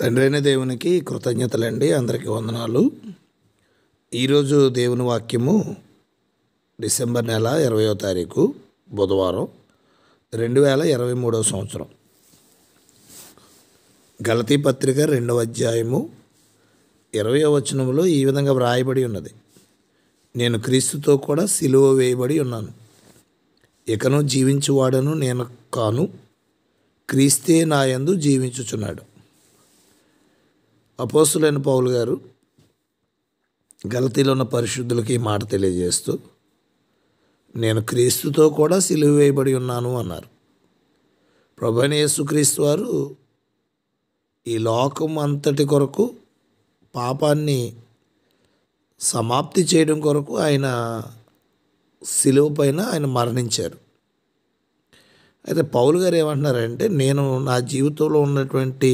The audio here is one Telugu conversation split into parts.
తండ్రైన దేవునికి కృతజ్ఞతలండి అందరికీ వందనాలు ఈరోజు దేవుని వాక్యము డిసెంబర్ నెల ఇరవయో తారీఖు బుధవారం రెండు వేల ఇరవై మూడవ సంవత్సరం గలతీ పత్రిక రెండవ అధ్యాయము ఇరవయో వచనంలో ఈ విధంగా వ్రాయబడి ఉన్నది నేను క్రీస్తుతో కూడా సిలువ వేయబడి ఉన్నాను ఇకను జీవించువాడను నేను కాను క్రీస్తే నాయందు జీవించుచున్నాడు అపోసులైన పౌలు గారు గలతీలో ఉన్న పరిశుద్ధులకి ఈ మాట తెలియజేస్తూ నేను క్రీస్తుతో కూడా సిలువ వేయబడి ఉన్నాను అన్నారు ప్రభనేసు యేసుక్రీస్తు వారు ఈ లోకం అంతటి కొరకు పాపాన్ని సమాప్తి చేయడం కొరకు ఆయన సిలువ పైన ఆయన మరణించారు అయితే పౌలు గారు ఏమంటున్నారంటే నేను నా జీవితంలో ఉన్నటువంటి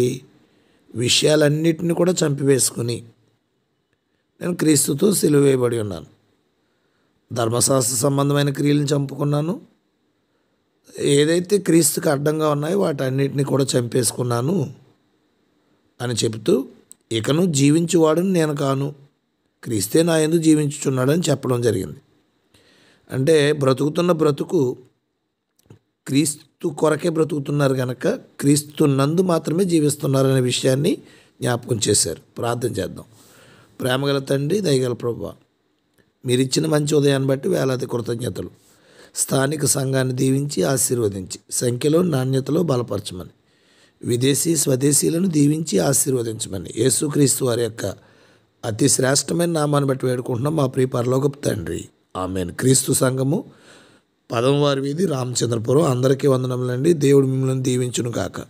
విషయాలన్నిటిని కూడా చంపివేసుకుని నేను క్రీస్తుతో సిలువేయబడి ఉన్నాను ధర్మశాస్త్ర సంబంధమైన క్రియలను చంపుకున్నాను ఏదైతే క్రీస్తుకు అడ్డంగా ఉన్నాయో వాటన్నిటిని కూడా చంపేసుకున్నాను అని చెబుతూ ఇకను జీవించువాడని నేను కాను క్రీస్తే నా ఎందు జీవించుచున్నాడని చెప్పడం జరిగింది అంటే బ్రతుకుతున్న బ్రతుకు క్రీస్తు కొరకే బ్రతుకుతున్నారు కనుక క్రీస్తు నందు మాత్రమే జీవిస్తున్నారనే విషయాన్ని జ్ఞాపకం చేశారు ప్రార్థన చేద్దాం ప్రేమగల తండ్రి దయగల ప్రభు మీరిచ్చిన మంచి ఉదయాన్ని బట్టి వేలాది కృతజ్ఞతలు స్థానిక సంఘాన్ని దీవించి ఆశీర్వదించి సంఖ్యలో నాణ్యతలో బలపరచమని విదేశీ స్వదేశీలను దీవించి ఆశీర్వదించమని యేసుక్రీస్తు వారి యొక్క అతి శ్రేష్టమైన నామాన్ని బట్టి వేడుకుంటున్నాం మా ప్రియ పరలోకపు తండ్రి ఆమెను క్రీస్తు సంఘము పదమవారి వీధి రామచంద్రపురం అందరికీ వందనములండి దేవుడు మిమ్మల్ని దీవించును కాక